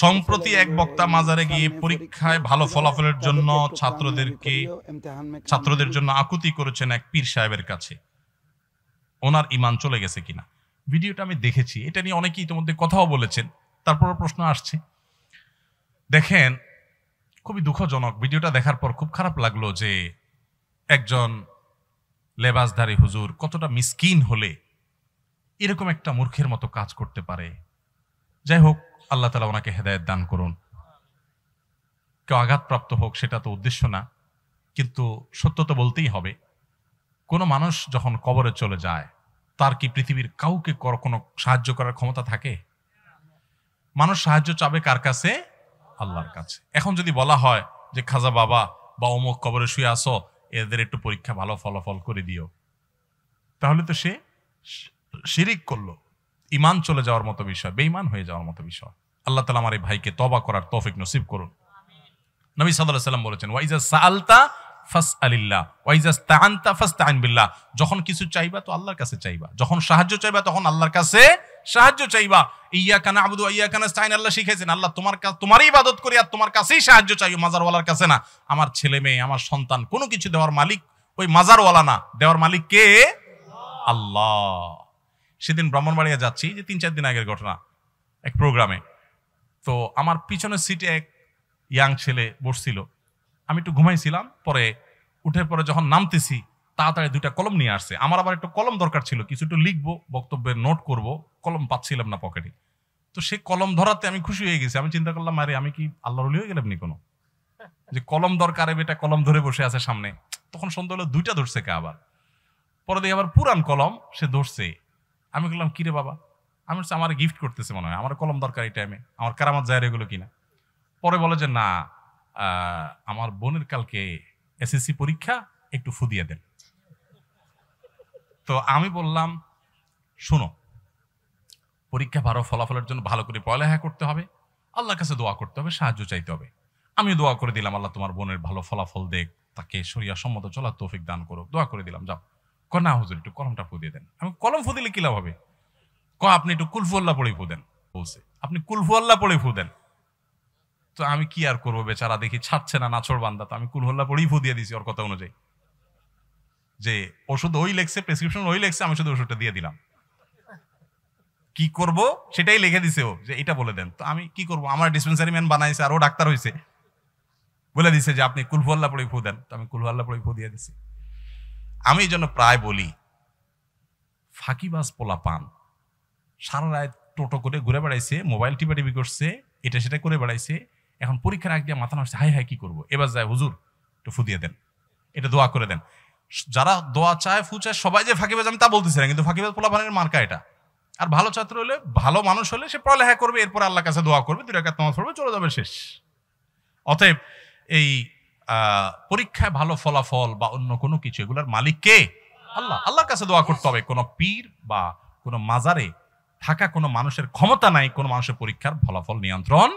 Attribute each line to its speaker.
Speaker 1: সম্প্রতি এক বক্তা মাজারে গিয়ে পরীক্ষায় ভালো ফলাফলের জন্য ছাত্রদেরকে ছাত্রদের জন্য আকুতি করেছেন এক পীর সাহেবের কাছে ওনার ইমান চলে গেছে কিনা ভিডিওটা আমি দেখেছি এটা নিয়ে অনেকেই ইতিমধ্যে কথাও বলেছেন তারপর প্রশ্ন আসছে দেখেন খুবই দুঃখজনক ভিডিওটা দেখার পর খুব খারাপ লাগলো যে একজন লেবাসধারী হুজুর কতটা মিসকিন হলে এরকম একটা মূর্খের মতো কাজ করতে পারে যাই হোক আল্লাহ তালা ওনাকে হেদায়ত দান করুন কেউ আঘাতপ্রাপ্ত হোক সেটা তো উদ্দেশ্য না কিন্তু সত্য তো বলতেই হবে কোনো মানুষ যখন কবরে চলে যায় তার কি পৃথিবীর কাউকে কোনো সাহায্য করার ক্ষমতা থাকে মানুষ সাহায্য চাবে কার কাছে আল্লাহর কাছে এখন যদি বলা হয় যে খাজা বাবা বা অমুক কবরে শুয়ে আসো এদের একটু পরীক্ষা ভালো ফলাফল করে দিও তাহলে তো সে শিরিক করলো ইমান চলে যাওয়ার মতো বিষয় বেইমান হয়ে যাওয়ার মতো বিষয় আল্লাহ তালা আমার এই ভাইকে তবা করার তৌফিক নসিব করুন নবী সাল্লাহ সাল্লাম বলেছেন ওয়াইজা সালতা ফাস আলিল্লা ওয়াইজা তাহান্তা ফাস বিল্লাহ যখন কিছু চাইবা তো আল্লাহর কাছে চাইবা যখন সাহায্য চাইবা তখন আল্লাহর কাছে সাহায্য চাইবা ইয়া কানা আবুদু ইয়া কানা স্টাইন আল্লাহ শিখেছেন আল্লাহ তোমার তোমারই ইবাদত করি আর তোমার কাছেই সাহায্য চাই মাজারওয়ালার কাছে না আমার ছেলে মেয়ে আমার সন্তান কোনো কিছু দেওয়ার মালিক ওই মাজারওয়ালা না দেওয়ার মালিক কে আল্লাহ সেদিন ব্রাহ্মণবাড়িয়া যাচ্ছি যে তিন চার দিন আগের ঘটনা এক প্রোগ্রামে তো আমার পিছনের সিটে এক ইয়াং ছেলে বসছিল আমি একটু ঘুমাইছিলাম পরে উঠে পরে যখন নামতেছি তাড়াতাড়ি দুইটা কলম নিয়ে আসছে আমার আবার একটু কলম দরকার ছিল কিছু একটু লিখবো বক্তব্যের নোট করব কলম পাচ্ছিলাম না পকেটে তো সে কলম ধরাতে আমি খুশি হয়ে গেছি আমি চিন্তা করলাম আরে আমি কি আল্লাহ হয়ে গেলাম নি কোনো যে কলম দরকার এটা কলম ধরে বসে আছে সামনে তখন সন্ধ্যা হলো দুইটা ধরছে কে আবার পরে দিয়ে আবার পুরান কলম সে ধরছে আমি বললাম কিরে বাবা আমি বলছি আমার গিফট করতেছে মনে হয় আমার কলম দরকার এই টাইমে আমার কারামত যায় এগুলো কিনা পরে বলে যে না আমার বোনের কালকে এসএসসি পরীক্ষা একটু ফুদিয়ে দেন তো আমি বললাম শোনো পরীক্ষা ভালো ফলাফলের জন্য ভালো করে পড়ালেখা করতে হবে আল্লাহর কাছে দোয়া করতে হবে সাহায্য চাইতে হবে আমি দোয়া করে দিলাম আল্লাহ তোমার বোনের ভালো ফলাফল দেখ তাকে সরিয়া সম্মত চলার তৌফিক দান করুক দোয়া করে দিলাম যাও ক না হুজুর একটু কলমটা ফু দিয়ে দেন আমি কলম ফু দিলে কি লাভ হবে ক আপনি একটু কুলফু আল্লাহ পড়ে ফু দেন বলছে আপনি কুলফু আল্লাহ পড়ে ফু দেন তো আমি কি আর করবো বেচারা দেখি ছাড়ছে না নাচর বান্দা তো আমি কুলহল্লা পড়েই ফু দিয়ে দিছি ওর কথা অনুযায়ী যে ওষুধ ওই লেখছে প্রেসক্রিপশন ওই লেখছে আমি শুধু ওষুধটা দিয়ে দিলাম কি করব সেটাই লিখে দিছে ও যে এটা বলে দেন তো আমি কি করব আমার ডিসপেন্সারি ম্যান বানাইছে আর ও ডাক্তার হয়েছে বলে দিছে যে আপনি কুলফু আল্লাহ পড়ে ফু দেন তো আমি কুলহু আল্লাহ পড়ে ফু দিয়ে দিছি আমি যেন প্রায় বলি ফাঁকিবাজ পোলা পান সারা রায় টোটো করে ঘুরে বেড়াইছে মোবাইল টিপি করছে এটা সেটা করে বেড়াইছে এখন পরীক্ষার আগ দিয়ে মাথা নষ্ট হাই হাই কি করবো এবার যায় হুজুর একটু ফুদিয়ে দেন এটা দোয়া করে দেন যারা দোয়া চায় ফু চায় সবাই যে ফাঁকিবাজ আমি তা বলতেছি না কিন্তু ফাঁকিবাজ পোলা পানের মার্কা এটা আর ভালো ছাত্র হলে ভালো মানুষ হলে সে পড়ালেখা করবে এরপর আল্লাহ কাছে দোয়া করবে দুই রাখাত তোমার চলে যাবে শেষ অতএব এই পরীক্ষায় ভালো ফলাফল বা অন্য কোনো কিছু এগুলোর মালিক কে আল্লাহ আল্লাহর কাছে দোয়া করতে হবে কোনো পীর বা কোনো মাজারে থাকা কোনো মানুষের ক্ষমতা নাই কোনো মানুষের পরীক্ষার ফলাফল নিয়ন্ত্রণ